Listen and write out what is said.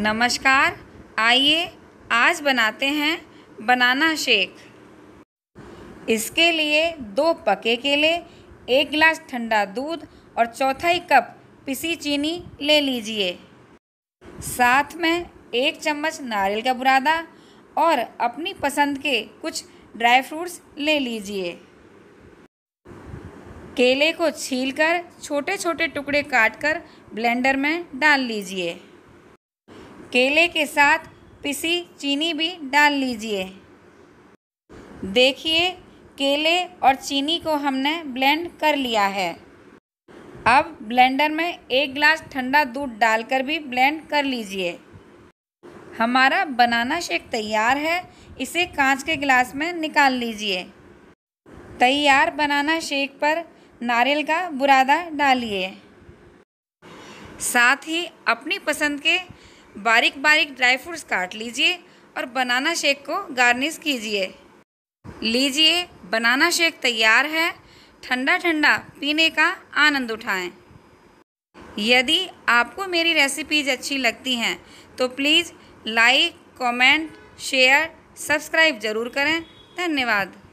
नमस्कार आइए आज बनाते हैं बनाना शेक इसके लिए दो पके केले एक गिलास ठंडा दूध और चौथाई कप पिसी चीनी ले लीजिए साथ में एक चम्मच नारियल का बुरादा और अपनी पसंद के कुछ ड्राई फ्रूट्स ले लीजिए केले को छीलकर छोटे छोटे टुकड़े काटकर ब्लेंडर में डाल लीजिए केले के साथ पिसी चीनी भी डाल लीजिए देखिए केले और चीनी को हमने ब्लेंड कर लिया है अब ब्लेंडर में एक गिलास ठंडा दूध डालकर भी ब्लेंड कर लीजिए हमारा बनाना शेक तैयार है इसे कांच के गिलास में निकाल लीजिए तैयार बनाना शेक पर नारियल का बुरादा डालिए साथ ही अपनी पसंद के बारीक बारीक ड्राई फ्रूट्स काट लीजिए और बनाना शेक को गार्निश कीजिए लीजिए बनाना शेक तैयार है ठंडा ठंडा पीने का आनंद उठाएं यदि आपको मेरी रेसिपीज़ अच्छी लगती हैं तो please like comment, share subscribe ज़रूर करें धन्यवाद